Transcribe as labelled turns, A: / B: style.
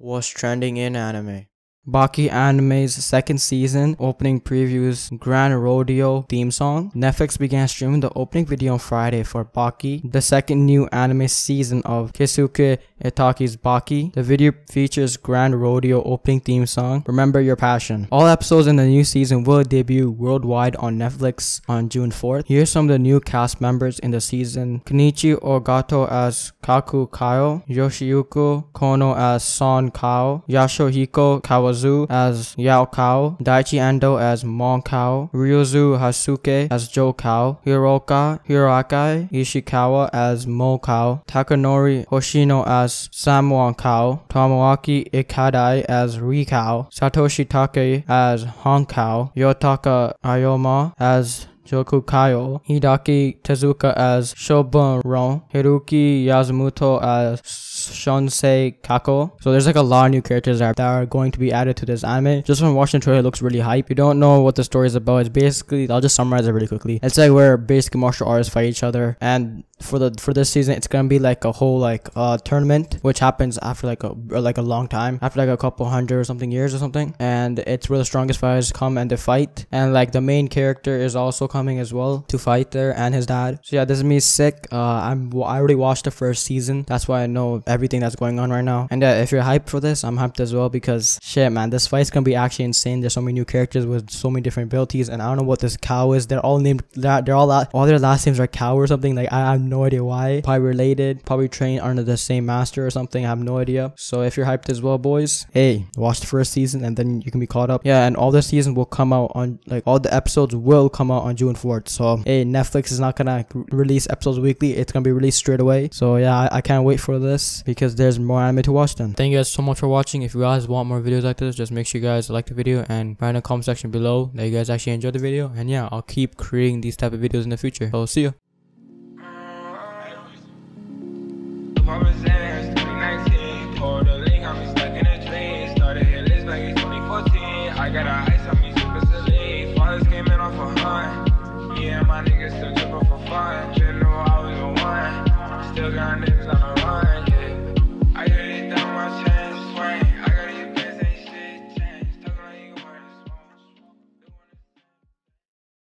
A: was trending in anime. Baki Anime's second season opening previews Grand Rodeo theme song. Netflix began streaming the opening video on Friday for Baki, the second new anime season of Kisuke Itaki's Baki. The video features Grand Rodeo opening theme song, Remember Your Passion. All episodes in the new season will debut worldwide on Netflix on June 4th. Here's some of the new cast members in the season. Kenichi Ogato as Kaku Kyo, Yoshiyuku Kono as Son Kao, Yashohiko Kawazu Kazu as Yao Kao, Daichi Ando as Mon Kao, Ryozu Hasuke as Jo Kao, Hiroka Hirakai Ishikawa as Mo Kao, Takanori Hoshino as Samuan Kao, Tomoaki Ikadai as Kao, Satoshi Take as Hong Kao, Yotaka Ayoma as Joku Kaio, Hidaki Tezuka as Shobun Ron, Hiruki Yasumoto as Shonsei Kako. So there's like a lot of new characters that are going to be added to this anime. Just from watching the trailer, it looks really hype. You don't know what the story is about. It's basically, I'll just summarize it really quickly. It's like where basically martial artists fight each other. And for the for this season, it's gonna be like a whole like uh tournament, which happens after like a uh, like a long time, after like a couple hundred or something years or something. And it's where the strongest fighters come and they fight. And like the main character is also coming as well to fight there and his dad. So yeah, this is me sick. Uh, I'm I already watched the first season. That's why I know everything that's going on right now. And uh, if you're hyped for this, I'm hyped as well because shit, man, this fight's gonna be actually insane. There's so many new characters with so many different abilities, and I don't know what this cow is. They're all named. They're all all their last names are cow or something. Like I have no idea why. Probably related. Probably trained under the same master or something. I have no idea. So if you're hyped as well, boys, hey, watch the first season and then you can be caught up. Yeah, and all the season will come out on like all the episodes will come out on June 4th. So hey, Netflix is not gonna release episodes weekly. It's gonna be released straight away. So yeah, I, I can't wait for this because there's more anime to watch then. Thank you guys so much for watching. If you guys want more videos like this, just make sure you guys like the video and write in the comment section below that you guys actually enjoyed the video. And yeah, I'll keep creating these type of videos in the future. So see you. my niggas still for fun. General